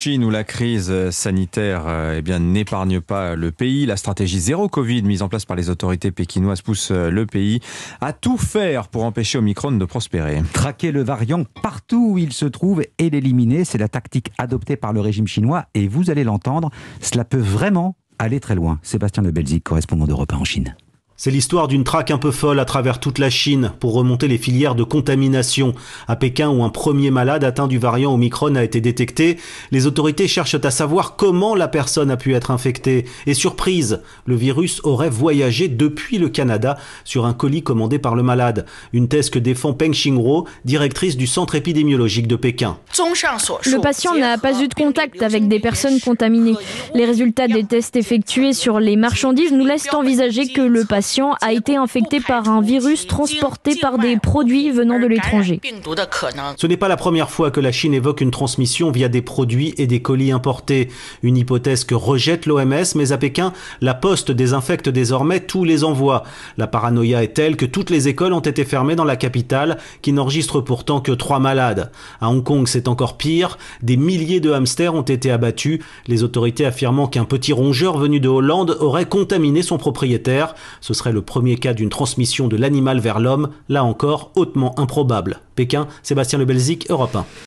Chine où la crise sanitaire euh, eh bien, n'épargne pas le pays. La stratégie zéro Covid mise en place par les autorités pékinoises pousse euh, le pays à tout faire pour empêcher Omicron de prospérer. Traquer le variant partout où il se trouve et l'éliminer, c'est la tactique adoptée par le régime chinois et vous allez l'entendre, cela peut vraiment aller très loin. Sébastien de Belzic, correspondant d'Europe 1 en Chine. C'est l'histoire d'une traque un peu folle à travers toute la Chine pour remonter les filières de contamination. À Pékin, où un premier malade atteint du variant Omicron a été détecté, les autorités cherchent à savoir comment la personne a pu être infectée. Et surprise, le virus aurait voyagé depuis le Canada sur un colis commandé par le malade. Une thèse que défend Peng Xingrou, directrice du centre épidémiologique de Pékin. Le patient n'a pas eu de contact avec des personnes contaminées. Les résultats des tests effectués sur les marchandises nous laissent envisager que le patient a été infecté par un virus transporté par des produits venant de l'étranger. Ce n'est pas la première fois que la Chine évoque une transmission via des produits et des colis importés. Une hypothèse que rejette l'OMS, mais à Pékin, la poste désinfecte désormais tous les envois. La paranoïa est telle que toutes les écoles ont été fermées dans la capitale, qui n'enregistre pourtant que trois malades. À Hong Kong, c'est encore pire. Des milliers de hamsters ont été abattus, les autorités affirmant qu'un petit rongeur venu de Hollande aurait contaminé son propriétaire. Ce serait le premier cas d'une transmission de l'animal vers l'homme, là encore hautement improbable. Pékin, Sébastien Lebelzik, Europe 1.